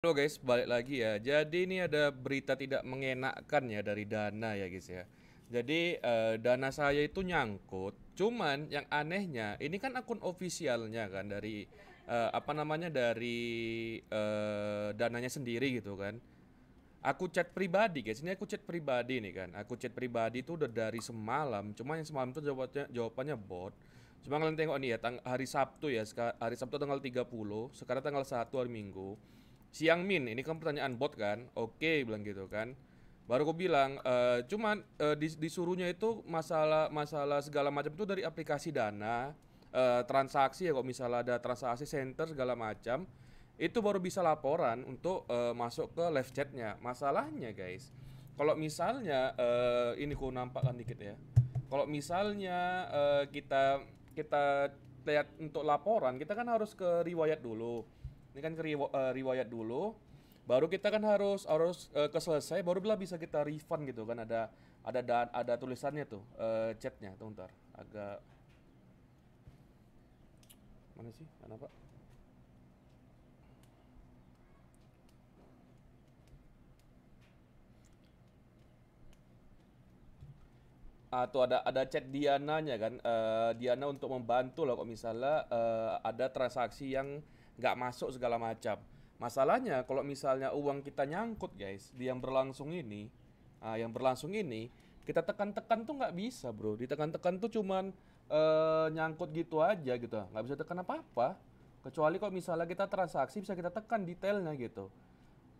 Halo guys, balik lagi ya. Jadi ini ada berita tidak mengenakkan ya dari Dana ya guys ya. Jadi uh, dana saya itu nyangkut. Cuman yang anehnya ini kan akun ofisialnya kan dari uh, apa namanya dari uh, dananya sendiri gitu kan. Aku chat pribadi guys. Ini aku chat pribadi nih kan. Aku chat pribadi itu udah dari semalam. cuman yang semalam tuh jawabannya jawabannya bot. Cuma kalian tengok nih ya hari Sabtu ya, hari Sabtu tanggal 30, sekarang tanggal 1 hari Minggu Siang Min, ini kan pertanyaan bot kan? Oke, bilang gitu kan. Baru aku bilang, e, cuman e, disuruhnya itu masalah masalah segala macam itu dari aplikasi dana, e, transaksi ya kok misalnya ada transaksi center segala macam, itu baru bisa laporan untuk e, masuk ke live chatnya. Masalahnya guys, kalau misalnya e, ini ku nampakkan dikit ya. Kalau misalnya e, kita kita lihat untuk laporan, kita kan harus ke riwayat dulu ini kan ke eh, riwayat dulu. Baru kita kan harus harus uh, eh, keselesai baru bila bisa kita refund gitu kan ada ada ada, ada tulisannya tuh uh, chatnya tuh ntar agak mana sih? Mana Pak? atau ah, ada ada chat Diana nya kan uh, Diana untuk membantu loh kok misalnya uh, ada transaksi yang nggak masuk segala macam. Masalahnya kalau misalnya uang kita nyangkut guys di yang berlangsung ini, uh, yang berlangsung ini kita tekan-tekan tuh nggak bisa bro. Ditekan-tekan tuh cuman uh, nyangkut gitu aja gitu, nggak bisa tekan apa-apa. Kecuali kalau misalnya kita transaksi bisa kita tekan detailnya gitu.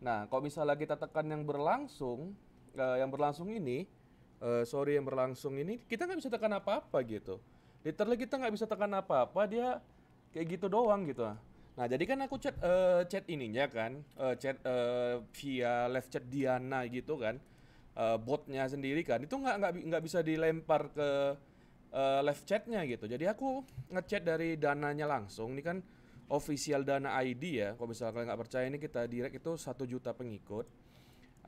Nah kalau misalnya kita tekan yang berlangsung, uh, yang berlangsung ini, uh, sorry yang berlangsung ini kita nggak bisa tekan apa-apa gitu. Literally kita nggak bisa tekan apa-apa dia kayak gitu doang gitu. Nah, jadi kan aku chat uh, chat ininya kan, uh, chat uh, via live chat Diana gitu kan. Uh, botnya sendiri kan itu nggak nggak nggak bisa dilempar ke uh, live chatnya gitu. Jadi aku ngechat dari dananya langsung. Ini kan official dana ID ya. Kalau misalnya kalian nggak percaya ini kita direct itu satu juta pengikut.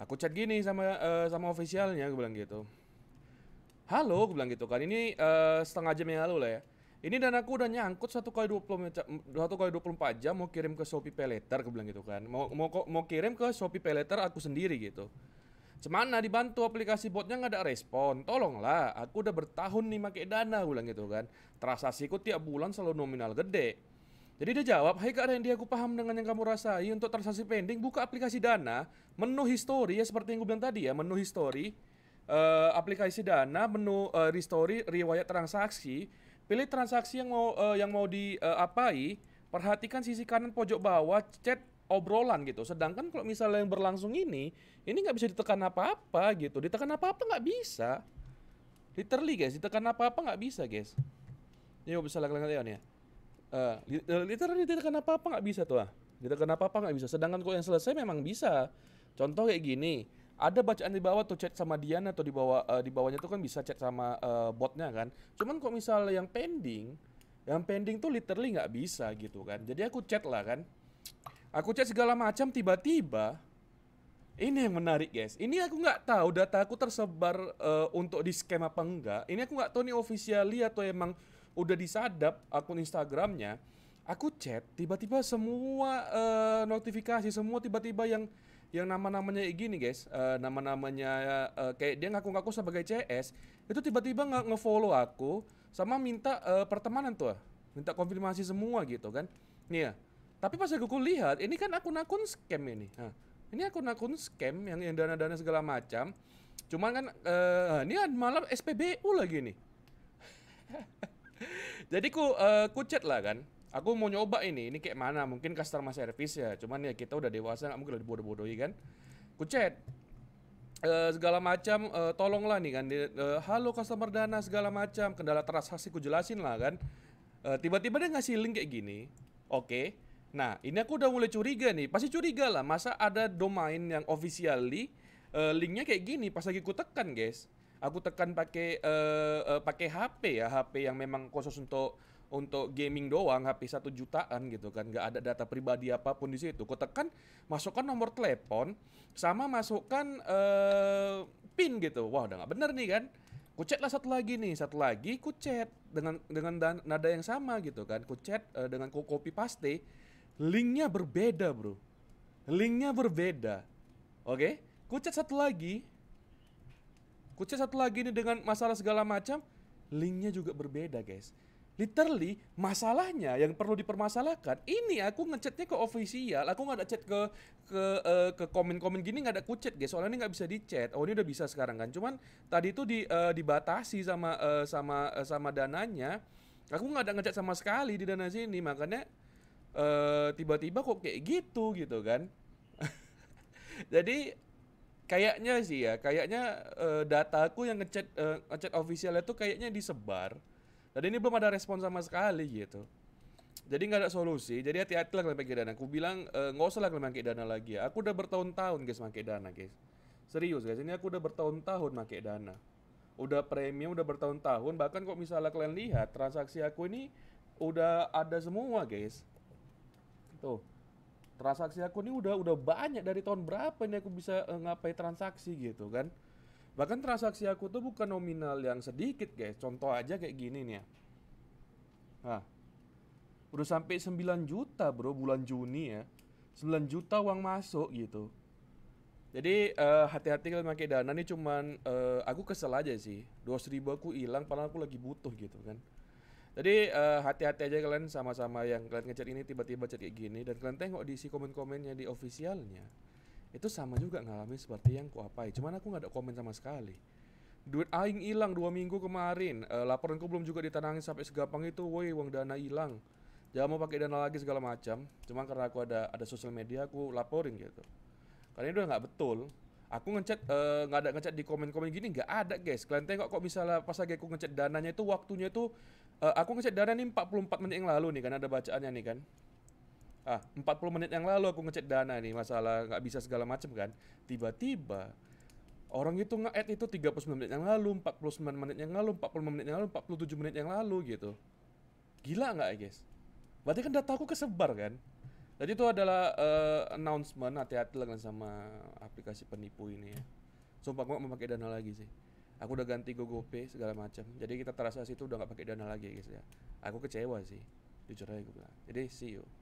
Aku chat gini sama uh, sama officialnya, aku bilang gitu. Halo, aku bilang gitu kan. Ini uh, setengah jam yang lalu lah ya ini dan aku udah nyangkut satu kali dua puluh satu kali dua puluh empat jam mau kirim ke Shopee Paylater aku bilang gitu kan mau mau mau kirim ke Shopee Paylater aku sendiri gitu cuman nah, dibantu aplikasi botnya nggak ada respon tolonglah aku udah bertahun nih pakai dana aku gitu kan transaksiku tiap bulan selalu nominal gede jadi dia jawab, Hai Kak Randy, aku paham dengan yang kamu rasai. Untuk transaksi pending, buka aplikasi Dana, menu history, ya seperti yang gue bilang tadi ya, menu history, uh, aplikasi Dana, menu uh, history, riwayat transaksi, Pilih transaksi yang mau uh, yang mau diapai, eh, uh, perhatikan sisi kanan pojok bawah chat obrolan gitu. Sedangkan kalau misalnya yang berlangsung ini, ini nggak bisa ditekan apa-apa gitu. Ditekan apa-apa nggak bisa. Literally guys, ditekan apa-apa nggak bisa guys. Ini bisa lagi lagi ya. Uh, literally ditekan apa-apa nggak bisa tuh ah. Ditekan apa-apa nggak bisa. Sedangkan kalau yang selesai memang bisa. Contoh kayak gini ada bacaan di bawah tuh chat sama Diana atau di bawah uh, di bawahnya tuh kan bisa chat sama uh, botnya kan. Cuman kok misalnya yang pending, yang pending tuh literally nggak bisa gitu kan. Jadi aku chat lah kan. Aku chat segala macam tiba-tiba ini yang menarik guys. Ini aku nggak tahu data aku tersebar uh, untuk di skema apa enggak. Ini aku nggak tahu nih officially atau emang udah disadap akun Instagramnya aku chat tiba-tiba semua uh, notifikasi semua tiba-tiba yang yang nama-namanya gini guys uh, nama-namanya uh, kayak dia ngaku-ngaku sebagai CS itu tiba-tiba nggak ngefollow aku sama minta uh, pertemanan tuh minta konfirmasi semua gitu kan nih ya tapi pas aku lihat ini kan akun-akun scam ini nah, ini akun-akun scam yang yang dana-dana segala macam cuman kan uh, ini malam SPBU lagi nih jadi ku uh, ku chat lah kan aku mau nyoba ini ini kayak mana mungkin customer service ya cuman ya kita udah dewasa nggak mungkin udah bodoh-bodohi kan ku chat e, segala macam e, tolonglah nih kan e, halo customer dana segala macam kendala transaksi ku jelasin lah kan tiba tiba-tiba dia ngasih link kayak gini oke okay. nah ini aku udah mulai curiga nih pasti curiga lah masa ada domain yang officially e, linknya kayak gini pas lagi ku tekan guys aku tekan pakai e, e, pakai HP ya HP yang memang khusus untuk untuk gaming doang HP satu jutaan gitu kan nggak ada data pribadi apapun di situ kau tekan masukkan nomor telepon sama masukkan uh, pin gitu wah udah nggak bener nih kan ku chat lah satu lagi nih satu lagi ku chat dengan dengan dan, nada yang sama gitu kan ku chat uh, eh, dengan ku copy paste linknya berbeda bro linknya berbeda oke okay? ku chat satu lagi ku chat satu lagi nih dengan masalah segala macam linknya juga berbeda guys literally masalahnya yang perlu dipermasalahkan ini aku ngechatnya ke official aku nggak ada chat ke ke uh, ke komen komen gini nggak ada kucet guys soalnya ini nggak bisa dicat oh ini udah bisa sekarang kan cuman tadi itu di uh, dibatasi sama uh, sama uh, sama dananya aku nggak ada ngechat sama sekali di dana sini makanya tiba tiba-tiba kok kayak gitu gitu kan jadi kayaknya sih ya kayaknya uh, dataku yang ngechat uh, ngechat official itu kayaknya disebar dan ini belum ada respon sama sekali gitu. Jadi nggak ada solusi. Jadi hati-hati lah kalian pakai dana. Aku bilang eh, nggak usah lah kalian pakai dana lagi. Ya. Aku udah bertahun-tahun guys pakai dana guys. Serius guys, ini aku udah bertahun-tahun pakai dana. Udah premium, udah bertahun-tahun. Bahkan kok misalnya kalian lihat transaksi aku ini udah ada semua guys. Tuh transaksi aku ini udah udah banyak dari tahun berapa ini aku bisa uh, ngapain transaksi gitu kan Bahkan transaksi aku tuh bukan nominal yang sedikit guys. Contoh aja kayak gini nih ya. Nah, udah sampai 9 juta bro bulan Juni ya. 9 juta uang masuk gitu. Jadi hati eh, hati-hati kalau pakai dana nih cuman uh, aku kesel aja sih. 200 ribu aku hilang padahal aku lagi butuh gitu kan. Jadi hati eh, hati-hati aja kalian sama-sama yang kalian ngecat ini tiba-tiba chat kayak gini dan kalian tengok di diisi komen-komennya di officialnya itu sama juga ngalamin seperti yang kuapai cuman aku nggak ada komen sama sekali duit aing hilang dua minggu kemarin e, laporanku belum juga ditenangin sampai segampang itu woi uang dana hilang jangan mau pakai dana lagi segala macam cuman karena aku ada ada sosial media aku laporin gitu karena itu udah nggak betul aku ngechat eh, nggak e, ada ngechat di komen-komen gini nggak ada guys kalian tengok kok misalnya pas lagi aku ngechat dananya itu waktunya itu e, aku ngechat dana nih 44 menit yang lalu nih karena ada bacaannya nih kan ah 40 menit yang lalu aku ngecek dana nih masalah nggak bisa segala macam kan tiba-tiba orang itu nge-add itu 39 menit yang lalu 49 menit yang lalu 40 menit yang lalu 47 menit yang lalu gitu gila nggak ya guys berarti kan data aku kesebar kan jadi itu adalah uh, announcement hati-hati lah kan sama aplikasi penipu ini ya sumpah gua mau pakai dana lagi sih aku udah ganti Pay segala macam jadi kita terasa situ udah nggak pakai dana lagi ya, guys ya aku kecewa sih jujur aja gue bilang jadi see you